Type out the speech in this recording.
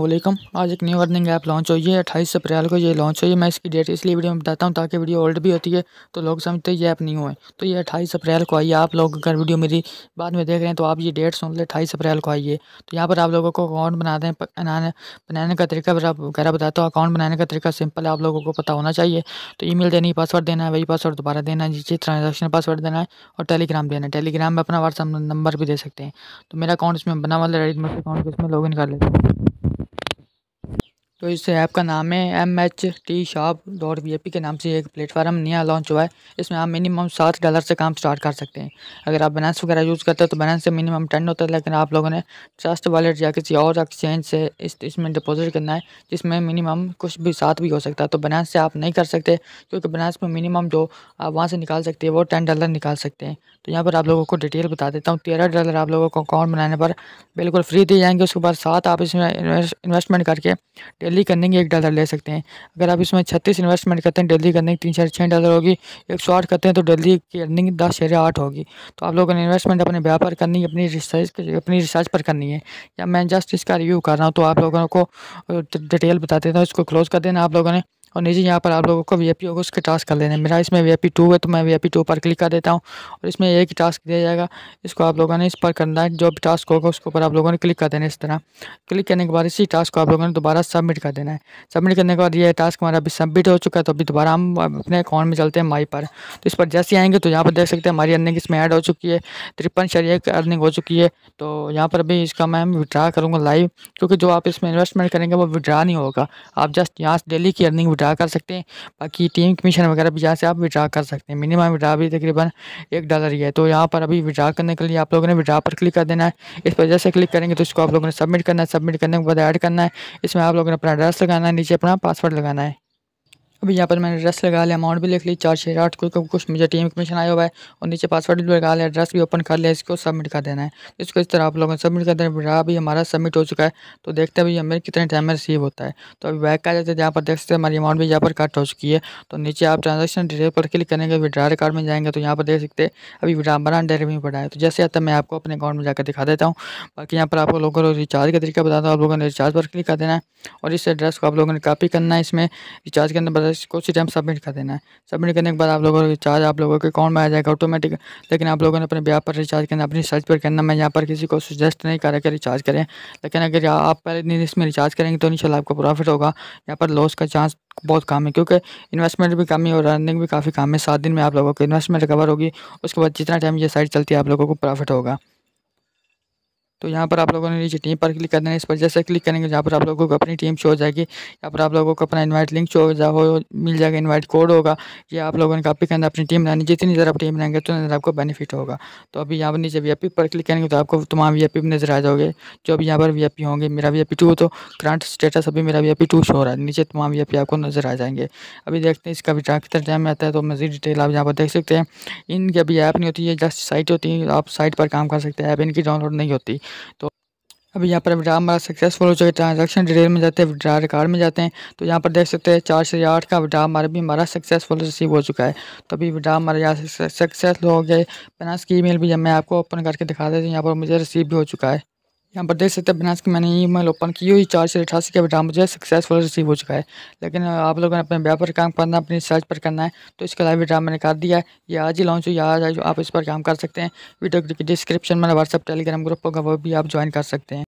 वालेकुम आज एक न्यू अर्निंग ऐप लॉन्च हुई है अट्ठाईस अप्रैल को ये लॉन्च हुई है मैं इसकी डेट इसलिए वीडियो में बताता हूँ ताकि वीडियो ओल्ड भी होती है तो लोग समझते हैं ये ऐप न्यू है तो ये अट्ठाईस अप्रैल को आइए आप लोग अगर वीडियो मेरी बाद में देख रहे हैं तो आप ये डेट सुन लें अट्ठाईस अप्रैल को आइए तो यहाँ पर आप लोगों को अकाउंट बना दें बनाने बनाने का तरीका वगैरह बताता हूँ अकाउंट बनाने का तरीका सिंपल है आप लोगों को पता होना चाहिए तो ई मेल देनी पासवर्ड देना है वही पासवर्ड दोबारा देना है जिससे ट्रांजेक्शन पासवर्ड देना है और टेलीग्राम देना है टेलीग्राम में अपना व्हाट्सअप नंबर भी दे सकते हैं तो मेरा अकाउंट इसमें बना वाला है अकाउंट इसमें लॉग इन कर लेते हैं तो इस ऐप का नाम है M H T shop dot V के नाम से एक प्लेटफार्म नया लॉन्च हुआ है इसमें आप मिनिमम सात डॉलर से काम स्टार्ट कर सकते हैं अगर आप बैलेंस वगैरह यूज़ करते हो तो बैलेंस से मिनिमम टेन होता है लेकिन आप लोगों ने ट्रस्ट वॉलेट या किसी और एक्सचेंज से इस इसमें डिपॉजिट करना है जिसमें मिनिमम कुछ भी सात भी हो सकता है तो बैलेंस से आप नहीं कर सकते क्योंकि बैलेंस में मिनिमम जो आप वहाँ से निकाल सकते हैं वो टेन डॉलर निकाल सकते हैं तो यहाँ पर आप लोगों को डिटेल बता देता हूँ तेरह डॉलर आप लोगों को अकाउंट बनाने पर बिल्कुल फ्री दिए जाएंगे उसके बाद साथ आप इसमें इन्वेस्टमेंट करके डेली करने एक डॉलर ले सकते हैं अगर आप इसमें छत्तीस इन्वेस्टमेंट करते हैं डेली करने की तीन शेयर छः डॉलर होगी एक सौ आठ करते हैं तो डेली की अर्निंग दस शेयर आठ होगी तो आप लोगों ने इन्वेस्टमेंट अपने ब्याह पर करनी है अपनी रिसर्च अपनी रिसर्च पर करनी है या मैं जस्ट इसका रिव्यू कर रहा हूँ तो आप लोगों को डिटेल बता देता हूँ इसको क्लोज कर देना आप लोगों ने और नीचे यहाँ पर आप लोगों को वी होगा उसके टास्क कर लेने है मेरा इसमें वी पी टू है तो मैं वी पी टू पर क्लिक कर देता हूँ और इसमें एक ही टास्क दिया जाएगा इसको आप लोगों ने इस पर करना है जो भी टास्क होगा उसके ऊपर आप लोगों ने क्लिक कर देना इस तरह क्लिक करने के बाद इसी टास्क को आप लोगों ने दोबारा सबमिट कर देना है सबमिट करने के बाद यह टास्क हमारा अभी सबमिट हो चुका है तो अभी दोबारा हम अपने अकाउंट में चलते हैं माई पर तो इस पर जैसे आएंगे तो यहाँ पर देख सकते हैं हमारी अर्निंग इसमें ऐड हो चुकी है तिरपन शरीय अर्निंग हो चुकी है तो यहाँ पर अभी इसका मैं विड्रा करूँगा लाइव क्योंकि जो आप इसमें इन्वेस्टमेंट करेंगे वो विड्रा नहीं होगा आप जस्ट यहाँ से डेली की अर्निंग विड्रा कर सकते हैं बाकी टीम कमीशन वगैरह भी यहाँ से आप विड्रा कर सकते हैं मिनिमम विड्रा भी तकरीबन एक डॉलर ही है तो यहाँ पर अभी विड्रा करने के लिए आप लोगों ने विड्रा पर क्लिक कर देना है इस पर जैसे क्लिक करेंगे तो इसको आप लोगों ने सबमिट करना है सबमिट करने के बाद ऐड करना है इसमें आप लोगों ने अपना एड्रेस लगाना है नीचे अपना पासवर्ड लगाना है अभी यहाँ पर मैंने एड्रेस लगा लिया अमाउंट भी लिख ली चार छः आठ को कुछ मुझे टीम कमीशन आया हुआ है और नीचे पासवर्ड भी लगा लिया एड्रेस भी ओपन कर लिया इसको सबमिट कर देना है इसको इस तरह आप लोगों ने सबमिट कर देना है अभी हमारा सबमिट हो चुका है तो देखते हैं भाई हमें कितने टाइम में रिसीव होता है तो अभी बैक आ जाते हैं यहाँ पर देख सकते हैं हमारी अमाउंट भी यहाँ पर कट हो चुकी है तो नीचे आप ट्रांजेक्शन डिटेल पर क्लिक करेंगे विड्रा रिकॉर्ड में जाएंगे तो यहाँ पर देख सकते हैं अभी विड्रा बना डेरे भी पड़ा है तो जैसे आता मैं आपको अपने अकाउंट में जाकर दिखा देता हूँ बाकी यहाँ पर आप लोगों को रिचार्ज का तरीका बताता हूँ आप लोगों ने रिचार्ज पर क्लिक कर देना है और इस एड्रेस को आप लोगों ने कॉपी करना है इसमें रिचार्ज के अंदर बस कुछ ही टाइम सबमिट कर देना है सबमिट करने के बाद आप लोगों का रिचार्ज आप लोगों के अकाउंट में आ जाएगा ऑटोमेटिक लेकिन आप लोगों ने अपने ब्याह पर रिचार्ज करना अपनी सर्च पर करना मैं यहाँ पर किसी को सुजेस्ट नहीं करा कि रिचार्ज करें लेकिन अगर आप पहले दिन इसमें रिचार्ज करेंगे तो इन आपको प्रॉफिट होगा यहाँ पर लॉस का चांस बहुत कम है क्योंकि इन्वेस्टमेंट भी कम है और अर्निंग भी काफ़ी कम है सात दिन में आप लोगों की इन्वेस्टमेंट रिकवर होगी उसके बाद जितना टाइम ये साइड चलती है आप लोगों को प्रॉफिट होगा तो यहाँ पर आप लोगों ने नीचे टीम पर क्लिक करना है इस पर जैसे क्लिक करेंगे यहाँ पर आप लोगों को अपनी टीम शो हो जाएगी यहाँ पर आप लोगों को अपना इनवाइट लिंक शो हो मिल जाएगा इनवाइट कोड होगा ये आप लोगों ने कापी करना अपनी टीम बनानी जितनी ज़रा आप टीम बनाएंगे तो नज़र आपको बेनिफिट होगा तो अभी यहाँ पर नीचे वी पर क्लिक करेंगे तो आपको तमाम वी नज़र आ जाओगे जो अभी यहाँ पर वी होंगे मेरा वी टू तो करंट स्टेटस अभी मेरा वी टू शो हो रहा है नीचे तमाम वी आपको नज़र आ जाएंगे अभी देखते हैं इसका विड्रा कितना टाइम में आता है तो मज़ीद डिटेल आप यहाँ पर देख सकते हैं इनकी अभी ऐप नहीं होती है जस्ट साइट होती है आप साइट पर काम कर सकते हैं ऐप इनकी डाउनलोड नहीं होती तो अभी यहाँ पर विड्रा हमारा सक्सेसफुल हो चुका है ट्रांजैक्शन डिटेल में जाते हैं विड्रा रिकार्ड में जाते हैं तो यहाँ पर देख सकते हैं चार से आठ का विड्रा हमारा भी हमारा सक्सेसफुल रिसीव हो चुका है तो अभी विड्रा हमारा यहाँ से सक्सेसफुल हो गए पेनास की ईमेल भी मैं आपको ओपन करके दिखा देती हूँ यहाँ पर मुझे रिसीव भी हो चुका है यहाँ पर देख सकते हैं बिनास की मैंने ई मेल ओपन की हुई चार सौ अठासी का डाटा मुझे सक्सेसफुल रिसीव हो चुका है लेकिन आप लोगों ने अपने बैप पर काम करना अपनी सर्च पर करना है तो इसके लाइव विड्रा मैंने कर दिया है ये आज ही लॉन्च हुई आज आप इस पर काम कर सकते हैं वीडियो की डिस्क्रिप्शन में व्हाट्सअप टेलीग्राम ग्रुप होगा वो भी आप ज्वाइन कर सकते हैं